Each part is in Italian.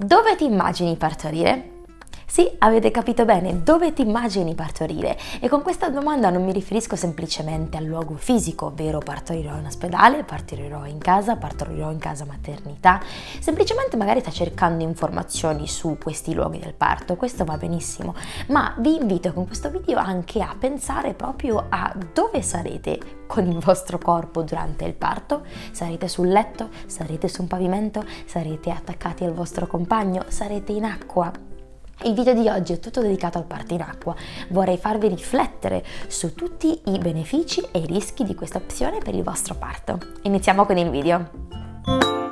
Dove ti immagini partorire? Sì, avete capito bene, dove ti immagini partorire? E con questa domanda non mi riferisco semplicemente al luogo fisico, ovvero partorirò in ospedale, partorirò in casa, partorirò in casa maternità, semplicemente magari sta cercando informazioni su questi luoghi del parto, questo va benissimo, ma vi invito con questo video anche a pensare proprio a dove sarete con il vostro corpo durante il parto, sarete sul letto, sarete su un pavimento, sarete attaccati al vostro compagno, sarete in acqua, il video di oggi è tutto dedicato al parto in acqua, vorrei farvi riflettere su tutti i benefici e i rischi di questa opzione per il vostro parto. Iniziamo con il video.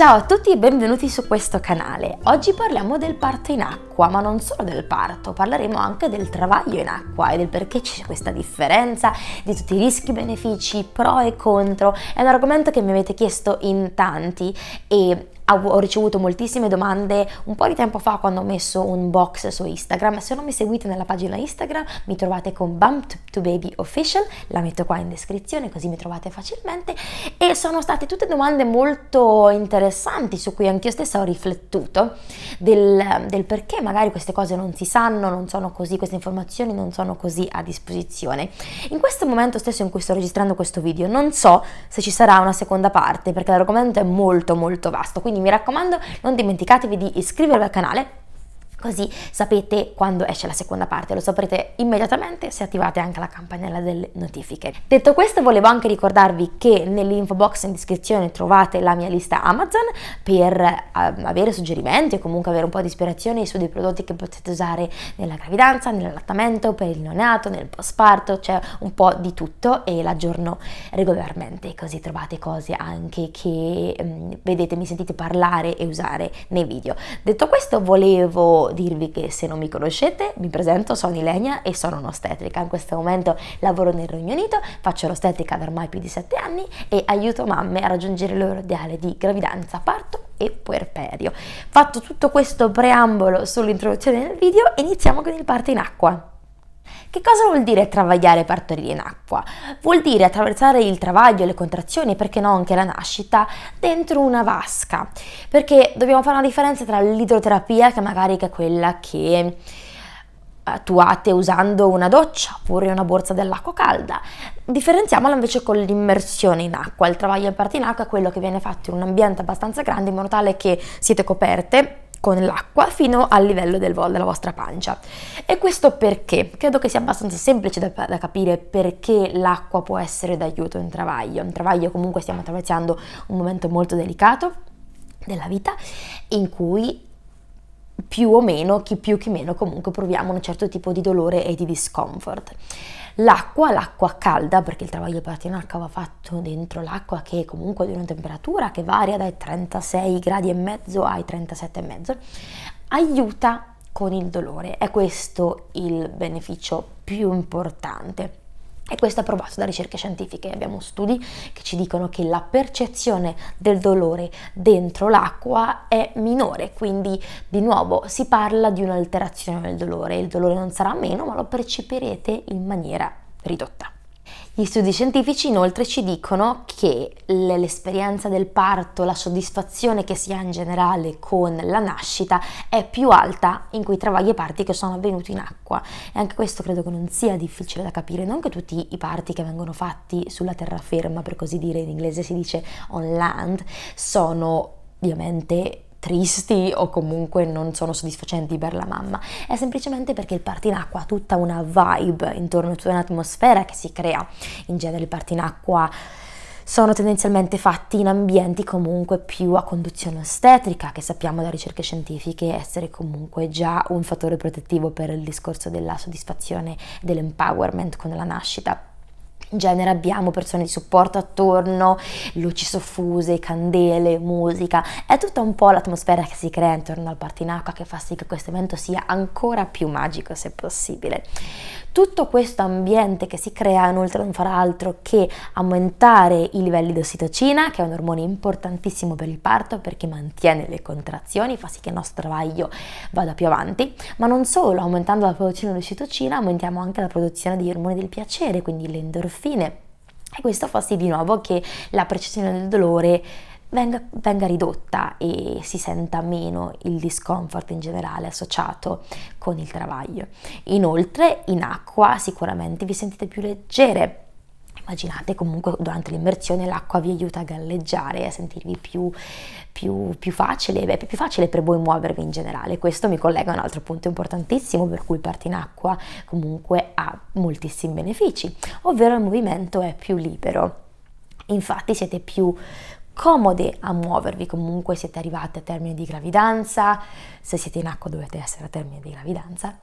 Ciao a tutti e benvenuti su questo canale. Oggi parliamo del parto in acqua, ma non solo del parto, parleremo anche del travaglio in acqua e del perché c'è questa differenza, di tutti i rischi, benefici, pro e contro. È un argomento che mi avete chiesto in tanti e ho ricevuto moltissime domande un po' di tempo fa quando ho messo un box su Instagram. Se non mi seguite nella pagina Instagram mi trovate con Bump to Baby Official, la metto qua in descrizione così mi trovate facilmente. E sono state tutte domande molto interessanti su cui anch'io stessa ho riflettuto del, del perché magari queste cose non si sanno, non sono così, queste informazioni non sono così a disposizione. In questo momento stesso in cui sto registrando questo video non so se ci sarà una seconda parte perché l'argomento è molto molto vasto, quindi quindi mi raccomando non dimenticatevi di iscrivervi al canale Così sapete quando esce la seconda parte, lo saprete immediatamente se attivate anche la campanella delle notifiche. Detto questo volevo anche ricordarvi che nell'info box in descrizione trovate la mia lista Amazon per uh, avere suggerimenti o comunque avere un po' di ispirazione su dei prodotti che potete usare nella gravidanza, nell'allattamento, per il neonato, nel postparto, c'è cioè un po' di tutto e l'aggiorno regolarmente, così trovate cose anche che um, vedete, mi sentite parlare e usare nei video. Detto questo volevo devo dirvi che se non mi conoscete mi presento, sono Ilenia e sono un'ostetrica. In questo momento lavoro nel Regno Unito, faccio l'ostetrica da ormai più di 7 anni e aiuto mamme a raggiungere il loro ideale di gravidanza, parto e puerperio. Fatto tutto questo preambolo sull'introduzione del video, iniziamo con il parte in acqua. Che cosa vuol dire travagliare e partorire in acqua? Vuol dire attraversare il travaglio, le contrazioni, perché no anche la nascita, dentro una vasca. Perché dobbiamo fare una differenza tra l'idroterapia, che magari è quella che attuate eh, usando una doccia oppure una borsa dell'acqua calda. Differenziamola invece con l'immersione in acqua. Il travaglio e parte in acqua è quello che viene fatto in un ambiente abbastanza grande in modo tale che siete coperte con l'acqua fino al livello del, della vostra pancia. E questo perché? Credo che sia abbastanza semplice da, da capire perché l'acqua può essere d'aiuto in travaglio. In travaglio comunque stiamo attraversando un momento molto delicato della vita in cui più o meno, chi più chi meno, comunque proviamo un certo tipo di dolore e di discomfort. L'acqua, l'acqua calda, perché il travaglio pertinacca va fatto dentro l'acqua che è comunque di una temperatura che varia dai 36 gradi e mezzo ai 37 e mezzo, aiuta con il dolore. È questo il beneficio più importante. E questo è provato da ricerche scientifiche, abbiamo studi che ci dicono che la percezione del dolore dentro l'acqua è minore, quindi di nuovo si parla di un'alterazione del dolore, il dolore non sarà meno ma lo percepirete in maniera ridotta. Gli studi scientifici inoltre ci dicono che l'esperienza del parto, la soddisfazione che si ha in generale con la nascita è più alta in quei travagli e parti che sono avvenuti in acqua. E anche questo credo che non sia difficile da capire, non che tutti i parti che vengono fatti sulla terraferma, per così dire in inglese si dice on land, sono ovviamente tristi o comunque non sono soddisfacenti per la mamma, è semplicemente perché il partinacqua ha tutta una vibe intorno a tutta un'atmosfera che si crea. In genere il partinacqua sono tendenzialmente fatti in ambienti comunque più a conduzione ostetrica, che sappiamo da ricerche scientifiche essere comunque già un fattore protettivo per il discorso della soddisfazione dell'empowerment con la nascita in genere abbiamo persone di supporto attorno, luci soffuse, candele, musica, è tutta un po' l'atmosfera che si crea intorno al Partinacqua che fa sì che questo evento sia ancora più magico se possibile. Tutto questo ambiente che si crea inoltre non farà altro che aumentare i livelli di ossitocina, che è un ormone importantissimo per il parto perché mantiene le contrazioni, fa sì che il nostro travaglio vada più avanti, ma non solo, aumentando la produzione di ossitocina aumentiamo anche la produzione di ormoni del piacere, quindi l'endorfina affine. E questo fa sì di nuovo che la percezione del dolore venga, venga ridotta e si senta meno il discomfort in generale associato con il travaglio. Inoltre in acqua sicuramente vi sentite più leggere immaginate comunque durante l'immersione l'acqua vi aiuta a galleggiare, e a sentirvi più, più, più facile, è più facile per voi muovervi in generale. Questo mi collega a un altro punto importantissimo per cui il party in acqua comunque ha moltissimi benefici, ovvero il movimento è più libero infatti siete più comode a muovervi comunque siete arrivate a termine di gravidanza, se siete in acqua dovete essere a termine di gravidanza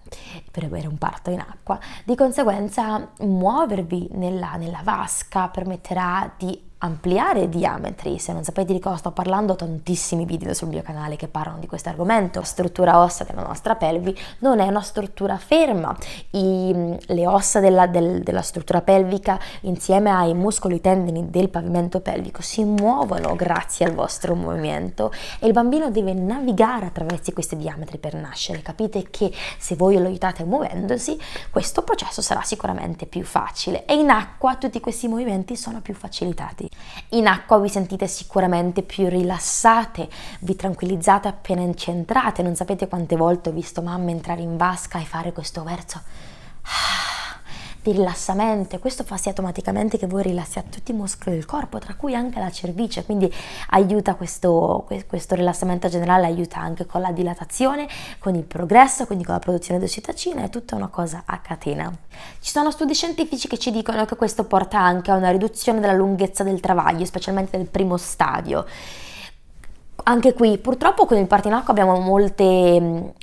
per avere un parto in acqua, di conseguenza muovervi nella, nella vasca permetterà di ampliare diametri. Se non sapete di cosa sto parlando, ho tantissimi video sul mio canale che parlano di questo argomento. La struttura ossa della nostra pelvi non è una struttura ferma. I, le ossa della, del, della struttura pelvica insieme ai muscoli tendini del pavimento pelvico si muovono grazie al vostro movimento e il bambino deve navigare attraverso questi diametri per nascere. Capite che se voi lo aiutate muovendosi, questo processo sarà sicuramente più facile e in acqua tutti questi movimenti sono più facilitati. In acqua vi sentite sicuramente più rilassate, vi tranquillizzate appena incentrate, non sapete quante volte ho visto mamma entrare in vasca e fare questo verso Ah di rilassamento. Questo fa sì automaticamente che voi rilassiate tutti i muscoli del corpo, tra cui anche la cervice, quindi aiuta questo, questo rilassamento generale, aiuta anche con la dilatazione, con il progresso, quindi con la produzione di ossitocina, è tutta una cosa a catena. Ci sono studi scientifici che ci dicono che questo porta anche a una riduzione della lunghezza del travaglio, specialmente del primo stadio anche qui purtroppo con il partinacco abbiamo molte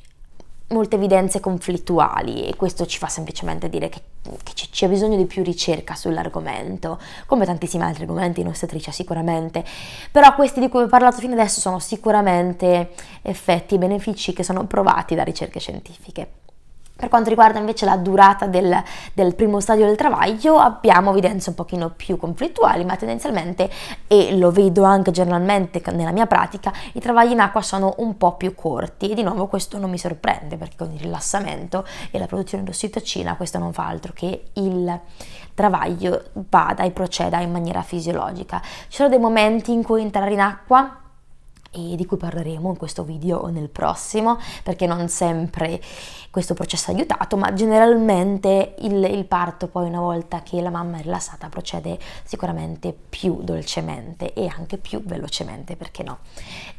molte evidenze conflittuali e questo ci fa semplicemente dire che, che c'è bisogno di più ricerca sull'argomento, come tantissimi altri argomenti in ostetricia sicuramente, però questi di cui ho parlato fino adesso sono sicuramente effetti e benefici che sono provati da ricerche scientifiche. Per quanto riguarda invece la durata del, del, primo stadio del travaglio abbiamo evidenze un pochino più conflittuali, ma tendenzialmente, e lo vedo anche giornalmente nella mia pratica, i travagli in acqua sono un po' più corti e di nuovo questo non mi sorprende perché con il rilassamento e la produzione di ossitocina questo non fa altro che il travaglio vada e proceda in maniera fisiologica. Ci sono dei momenti in cui entrare in acqua e di cui parleremo in questo video o nel prossimo, perché non sempre questo processo è aiutato, ma generalmente il, il parto poi una volta che la mamma è rilassata procede sicuramente più dolcemente e anche più velocemente, perché no?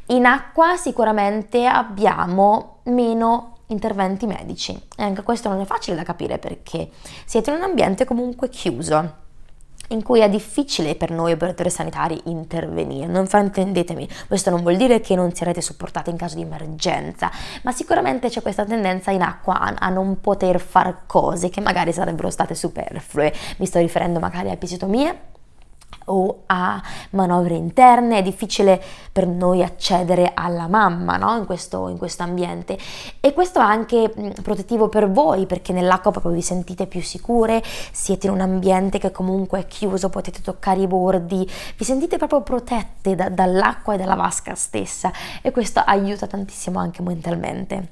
In acqua sicuramente abbiamo meno interventi medici e anche questo non è facile da capire perché siete in un ambiente comunque chiuso in cui è difficile per noi operatori sanitari intervenire. Non fraintendetemi, questo non vuol dire che non sarete supportati in caso di emergenza, ma sicuramente c'è questa tendenza in acqua a, a, non poter fare cose che magari sarebbero state superflue. Mi sto riferendo magari a episiotomie o a manovre interne, è difficile per noi accedere alla mamma no? in, questo, in, questo, ambiente e questo è anche mm, protettivo per voi perché nell'acqua proprio vi sentite più sicure, siete in un ambiente che comunque è chiuso, potete toccare i bordi, vi sentite proprio protette da, dall'acqua e dalla vasca stessa e questo aiuta tantissimo anche mentalmente.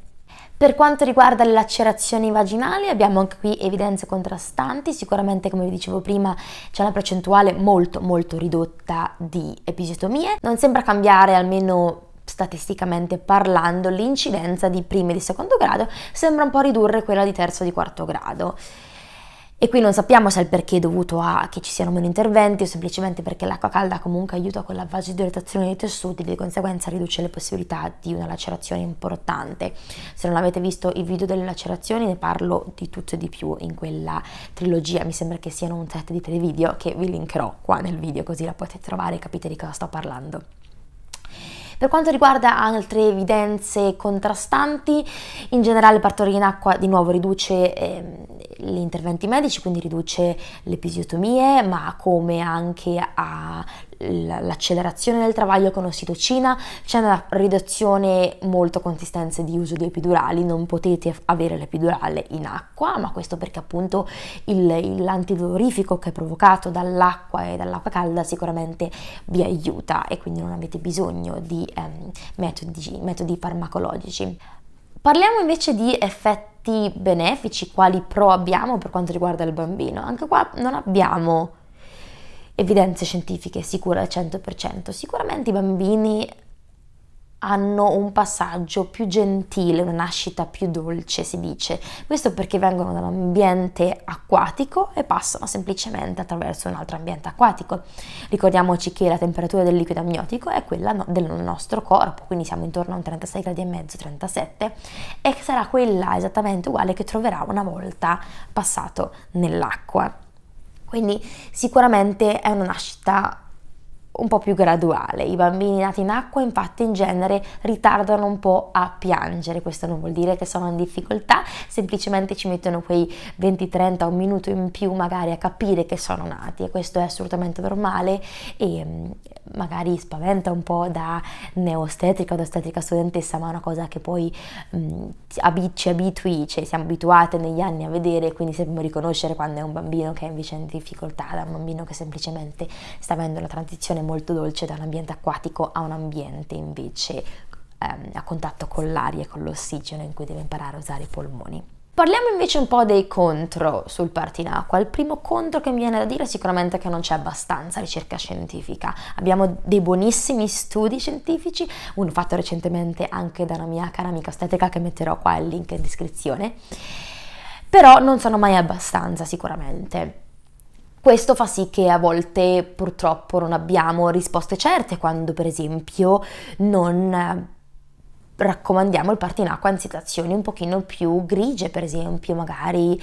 Per quanto riguarda le lacerazioni vaginali abbiamo anche qui evidenze contrastanti, sicuramente come vi dicevo prima c'è una percentuale molto molto ridotta di episiotomie, non sembra cambiare almeno statisticamente parlando l'incidenza di primo e di secondo grado, sembra un po' ridurre quella di terzo e di quarto grado. E qui non sappiamo se è il perché dovuto a che ci siano meno interventi o semplicemente perché l'acqua calda comunque aiuta con la vasodilatazione dei tessuti e di conseguenza riduce le possibilità di una lacerazione importante. Se non avete visto il video delle lacerazioni ne parlo di tutto e di più in quella trilogia, mi sembra che siano un set di tre video che vi linkerò qua nel video così la potete trovare e capite di cosa sto parlando. Per quanto riguarda altre evidenze contrastanti, in generale partorire in acqua di nuovo riduce eh, gli interventi medici, quindi riduce le episiotomie, ma come anche a l'accelerazione del travaglio con ossitocina, c'è una riduzione molto consistente di uso di epidurali, non potete avere l'epidurale in acqua, ma questo perché appunto il, l'antidolorifico che è provocato dall'acqua e dall'acqua calda sicuramente vi aiuta e quindi non avete bisogno di ehm, metodi, metodi farmacologici. Parliamo invece di effetti benefici, quali pro abbiamo per quanto riguarda il bambino. Anche qua non abbiamo evidenze scientifiche sicure al 100%. Sicuramente i bambini hanno un passaggio più gentile, una nascita più dolce, si dice. Questo perché vengono da un ambiente acquatico e passano semplicemente attraverso un altro ambiente acquatico. Ricordiamoci che la temperatura del liquido amniotico è quella del nostro corpo, quindi siamo intorno a un 36 gradi e mezzo, 37, e sarà quella esattamente uguale che troverà una volta passato nell'acqua. Quindi sicuramente è una nascita un po' più graduale. I bambini nati in acqua infatti in genere ritardano un po' a piangere, questo non vuol dire che sono in difficoltà, semplicemente ci mettono quei 20-30 un minuto in più magari a capire che sono nati e questo è assolutamente normale e mm, magari spaventa un po' da neostetrica o da ostetrica studentessa, ma è una cosa che poi mh, mm, ci abitui, cioè siamo abituate negli anni a vedere, quindi sappiamo riconoscere quando è un bambino che è invece in difficoltà, da un bambino che semplicemente sta avendo una transizione molto dolce da un ambiente acquatico a un ambiente invece ehm, a contatto con l'aria e con l'ossigeno in cui deve imparare a usare i polmoni. Parliamo invece un po' dei contro sul parto in acqua. Il primo contro che mi viene da dire è sicuramente che non c'è abbastanza ricerca scientifica. Abbiamo dei buonissimi studi scientifici, uno fatto recentemente anche da una mia cara amica ostetrica che metterò qua il link in descrizione, però non sono mai abbastanza sicuramente. Questo fa sì che a volte purtroppo non abbiamo risposte certe quando per esempio non eh, raccomandiamo il parto in acqua in situazioni un pochino più grigie, per esempio magari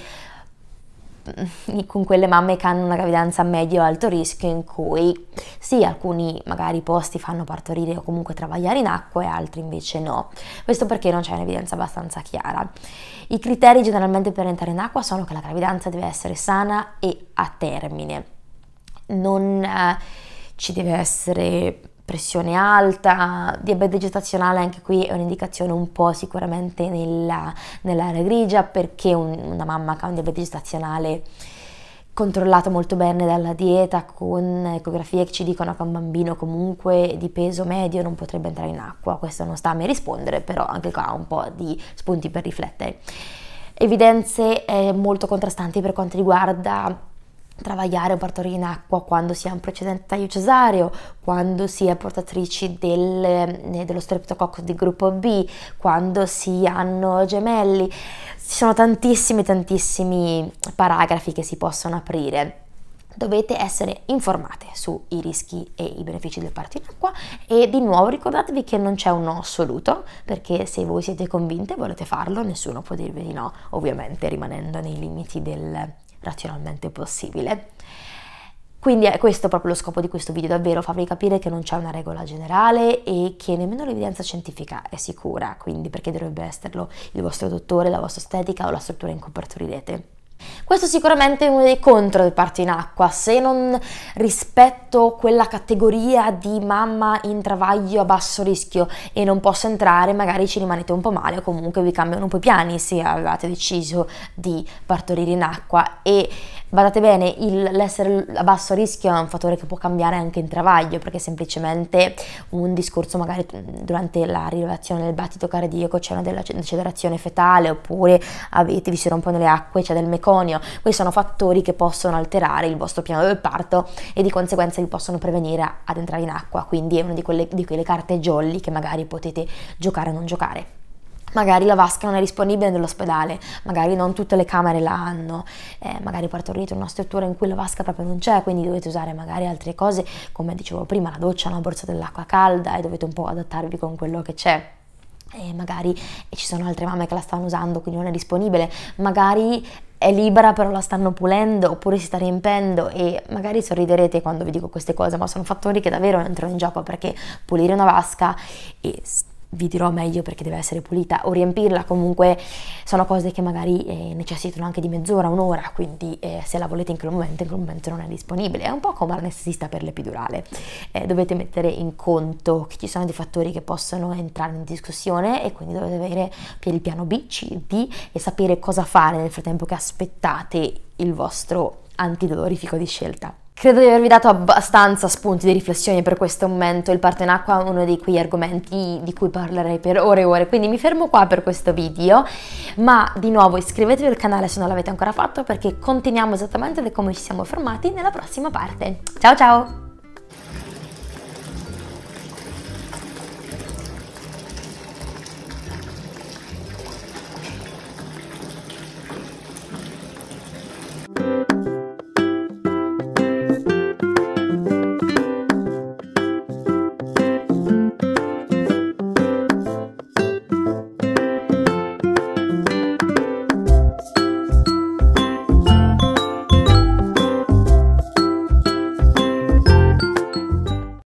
con quelle mamme che hanno una gravidanza a medio-alto rischio in cui sì, alcuni magari posti fanno partorire o comunque travagliare in acqua e altri invece no. Questo perché non c'è un'evidenza abbastanza chiara. I criteri generalmente per entrare in acqua sono che la gravidanza deve essere sana e a termine. Non eh, ci deve essere pressione alta, diabete gestazionale, anche qui è un'indicazione un po' sicuramente nella, nell'area grigia perché un, una mamma che ha un diabete gestazionale controllato molto bene dalla dieta con ecografie che ci dicono che un bambino comunque di peso medio non potrebbe entrare in acqua, questo non sta a me rispondere però anche qua un po' di spunti per riflettere. Evidenze eh, molto contrastanti per quanto riguarda travagliare o partorire in acqua quando si ha un precedente taglio cesareo, quando si è portatrici del, eh, dello streptococco di gruppo B, quando si hanno gemelli. Ci sono tantissimi, tantissimi paragrafi che si possono aprire dovete essere informate sui rischi e i benefici del parto in acqua e di nuovo ricordatevi che non c'è un no assoluto perché se voi siete convinte e volete farlo nessuno può dirvi di no ovviamente rimanendo nei limiti del, razionalmente possibile. Quindi è questo proprio lo scopo di questo video, davvero farvi capire che non c'è una regola generale e che nemmeno l'evidenza scientifica è sicura, quindi perché dovrebbe esserlo il vostro dottore, la vostra estetica o la struttura in cui partorirete. Questo sicuramente è uno dei contro del parto in acqua, se non rispetto quella categoria di mamma in travaglio a basso rischio e non posso entrare, magari ci rimanete un po' male o comunque vi cambiano un po' i piani se avevate deciso di partorire in acqua e Badate bene, il, l'essere a basso rischio è un fattore che può cambiare anche in travaglio, perché semplicemente un discorso magari mm, durante la rilevazione del battito cardiaco c'è una decelerazione fetale, oppure avete, vi si rompono le acque, c'è del meconio. Questi sono fattori che possono alterare il vostro piano del parto e di conseguenza vi possono prevenire ad entrare in acqua, quindi è una di quelle, di quelle carte jolly che magari potete giocare o non giocare magari la vasca non è disponibile nell'ospedale, magari non tutte le camere la hanno, eh, magari partorite in una struttura in cui la vasca proprio non c'è, quindi dovete usare magari altre cose, come dicevo prima, la doccia, una borsa dell'acqua calda e dovete un po' adattarvi con quello che c'è. E magari e ci sono altre mamme che la stanno usando, quindi non è disponibile, magari è libera però la stanno pulendo oppure si sta riempendo e magari sorriderete quando vi dico queste cose, ma sono fattori che davvero entrano in gioco perché pulire una vasca e vi dirò meglio perché deve essere pulita o riempirla comunque sono cose che magari eh, necessitano anche di mezz'ora, un'ora quindi eh, se la volete in quel momento in quel momento non è disponibile è un po' come l'anestesista per l'epidurale eh, dovete mettere in conto che ci sono dei fattori che possono entrare in discussione e quindi dovete avere il piano B, C, D e sapere cosa fare nel frattempo che aspettate il vostro antidolorifico di scelta Credo di avervi dato abbastanza spunti di riflessione per questo momento, il parto in acqua è uno di quegli argomenti di cui parlerei per ore e ore, quindi mi fermo qua per questo video, ma di nuovo iscrivetevi al canale se non l'avete ancora fatto perché continuiamo esattamente da come ci siamo fermati nella prossima parte. Ciao ciao!